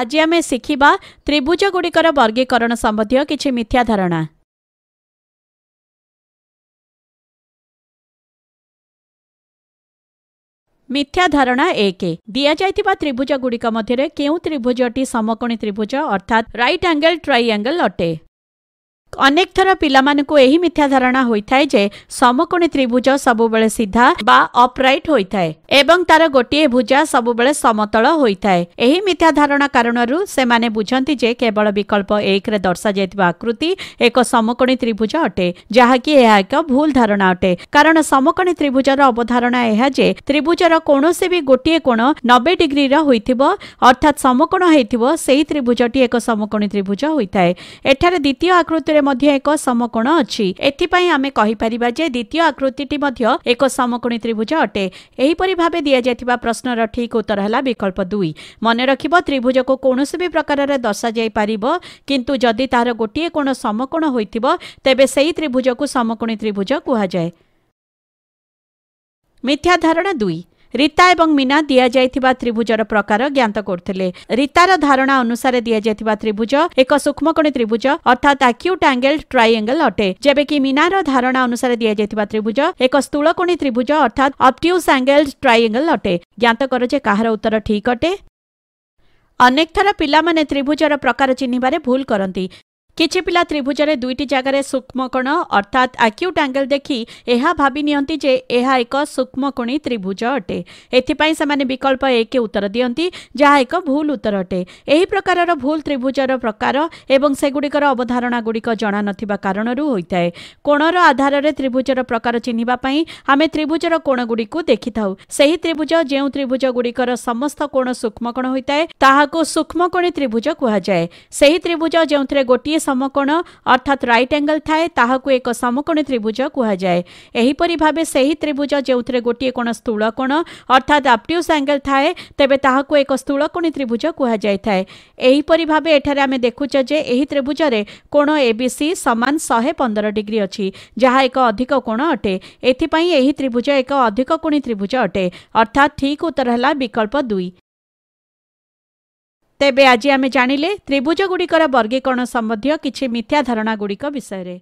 ଆଜି ଆମେ ଶିଖିବା ତ୍ରିଭୁଜଗୁଡ଼ିକର ବର୍ଗୀକରଣ ସମ୍ବନ୍ଧୀୟ କିଛି ମିଥ୍ୟା ଧାରଣା ମିଥ୍ୟା ଧାରଣା ଏକ ଦିଆଯାଇଥିବା ତ୍ରିଭୁଜଗୁଡ଼ିକ ମଧ୍ୟରେ କେଉଁ ତ୍ରିଭୁଜଟି ସମକୋଣୀ ତ୍ରିଭୁଜ ଅର୍ଥାତ୍ ରାଇଟ୍ ଆଙ୍ଗେଲ୍ ଟ୍ରାଇ ଆଙ୍ଗେଲ୍ ଅଟେ ଅନେକ ଥର ପିଲାମାନଙ୍କୁ ଏହି ମିଥ୍ୟା ଧାରଣା ହୋଇଥାଏ ଯେ ସମକୋଣୀ ତ୍ରିଭୁଜ ସବୁବେଳେ ସିଧା ବା ଅପରାଇଟ୍ ହୋଇଥାଏ ଏବଂ ତାର ଗୋଟିଏ ଭୁଜା ସବୁବେଳେ ସମତଳ ହୋଇଥାଏ ଏହି ମିଥ୍ୟା ଧାରଣା କାରଣରୁ ସେମାନେ ବୁଝନ୍ତି ଯେ କେବଳ ବିକଳ୍ପ ଏକରେ ଦର୍ଶାଯାଇଥିବା ଆକୃତି ଏକ ସମକୋଣୀ ତ୍ରିଭୁଜ ଅଟେ ଯାହାକି ଏହା ଏକ ଭୁଲ ଧାରଣା ଅଟେ କାରଣ ସମକୋଣୀ ତ୍ରିଭୁଜର ଅବଧାରଣା ଏହା ଯେ ତ୍ରିଭୁଜର କୌଣସି ବି ଗୋଟିଏ କୋଣ ନବେ ଡିଗ୍ରୀର ହୋଇଥିବ ଅର୍ଥାତ୍ ସମକୋଣ ହୋଇଥିବ ସେହି ତ୍ରିଭୁଜଟି ଏକ ସମକୋଣୀ ତ୍ରିଭୁଜ ହୋଇଥାଏ ଏଠାରେ ଦ୍ୱିତୀୟ ଆକୃତିରେ ଉପରେ ମଧ୍ୟ ଏକ ସମକୋଣ ଅଛି ଏଥିପାଇଁ ଆମେ କହିପାରିବା ଯେ ଦ୍ୱିତୀୟ ଆକୃତିଟି ମଧ୍ୟ ଏକ ସମକୋଣୀ ତ୍ରିଭୁଜ ଅଟେ ଏହିପରି ଭାବେ ଦିଆଯାଇଥିବା ପ୍ରଶ୍ନର ଠିକ୍ ଉତ୍ତର ହେଲା ବିକଳ୍ପ ଦୁଇ ମନେ ରଖିବ ତ୍ରିଭୁଜକୁ କୌଣସି ବି ପ୍ରକାରରେ ପାରିବ କିନ୍ତୁ ଯଦି ତାହାର ଗୋଟିଏ କୋଣ ସମକୋଣ ହୋଇଥିବ ତେବେ ସେହି ତ୍ରିଭୁଜକୁ ସମକୋଣୀ ତ୍ରିଭୁଜ କୁହାଯାଏ ମିଥ୍ୟା ଧାରଣା ଦୁଇ ରୀତା ଏବଂ ମୀନା ଦିଆଯାଇଥିବା ତ୍ରିଭୁଜର ପ୍ରକାର ଜ୍ଞାତ କରୁଥିଲେ ରୀତାର ଧାରଣା ଅନୁସାରେ ଦିଆଯାଇଥିବା ତ୍ରିଭୁଜ ଏକ ସୂକ୍ଷ୍ମକୋଣୀ ତ୍ରିଭୁଜ ଅର୍ଥାତ୍ ଆକ୍ୟୁଟ୍ ଆଙ୍ଗେଲ୍ ଟ୍ରାଇଆଙ୍ଗେଲ୍ ଅଟେ ଯେବେକି ମୀନାର ଧାରଣା ଅନୁସାରେ ଦିଆଯାଇଥିବା ତ୍ରିଭୁଜ ଏକ ସ୍ଥୁଳକୋଣୀ ତ୍ରିଭୁଜ ଅର୍ଥାତ୍ ଅପ୍ଟ୍ୟୁସ୍ ଆଙ୍ଗେଲ୍ ଟ୍ରାଇଆଙ୍ଗେଲ୍ ଅଟେ ଜ୍ଞାତ କର ଯେ କାହାର ଉତ୍ତର ଠିକ୍ ଅଟେ ଅନେକ ଥର ପିଲାମାନେ ତ୍ରିଭୁଜର ପ୍ରକାର ଚିହ୍ନିବାରେ ଭୁଲ କରନ୍ତି କିଛି ପିଲା ତ୍ରିଭୁଜରେ ଦୁଇଟି ଜାଗାରେ ସୂକ୍ଷ୍ମକୋଣ ଅର୍ଥାତ୍ ଆକ୍ୟୁଟ୍ ଆଙ୍ଗେଲ୍ ଦେଖି ଏହା ଭାବି ନିଅନ୍ତି ଯେ ଏହା ଏକ ସୂକ୍ଷ୍ମକୋଣୀ ତ୍ରିଭୁଜ ଅଟେ ଏଥିପାଇଁ ସେମାନେ ବିକଳ୍ପ ଏକ ଉତ୍ତର ଦିଅନ୍ତି ଯାହା ଏକ ଭୁଲ ଉତ୍ତର ଅଟେ ଏହି ପ୍ରକାରର ଭୁଲ ତ୍ରିଭୁଜର ପ୍ରକାର ଏବଂ ସେଗୁଡ଼ିକର ଅବଧାରଣାଗୁଡ଼ିକ ଜଣାନଥିବା କାରଣରୁ ହୋଇଥାଏ କୋଣର ଆଧାରରେ ତ୍ରିଭୁଜର ପ୍ରକାର ଚିହ୍ନିବା ପାଇଁ ଆମେ ତ୍ରିଭୁଜର କୋଣଗୁଡ଼ିକୁ ଦେଖିଥାଉ ସେହି ତ୍ରିଭୁଜ ଯେଉଁ ତ୍ରିଭୁଜଗୁଡ଼ିକର ସମସ୍ତ କୋଣ ସୂକ୍ଷ୍ମକୋଣ ହୋଇଥାଏ ତାହାକୁ ସୂକ୍ଷ୍ମକୋଣୀ ତ୍ରିଭୁଜ କୁହାଯାଏ ସେହି ତ୍ରିଭୁଜ ଯେଉଁଥିରେ ଗୋଟିଏ समकोण अर्थात रईट एंगल थाए ताक एक समकोण त्रिभुज कहुपरी भाव से ही त्रिभुज जो गोटे कोण स्थूलकोण अर्थात आप्ट्यूस आंगेल थाए तेब ताक एक स्थूलकोणी त्रिभुज कहुपरी भाव एठार आम देखुचे त्रिभुज में कोण एबीसी सी सामान शहे पंदर डिग्री अच्छी जहाँ एक अधिक कोण अटे एथपाई त्रिभुज एक अधिक कोणी त्रिभुज अटे अर्थात ठीक उत्तर है विकल्प दुई ତେବେ ଆଜି ଆମେ ଜାଣିଲେ ତ୍ରିଭୁଜଗୁଡ଼ିକର ବର୍ଗୀକରଣ ସମ୍ବନ୍ଧୀୟ କିଛି ମିଥ୍ୟା ଧାରଣାଗୁଡ଼ିକ ବିଷୟରେ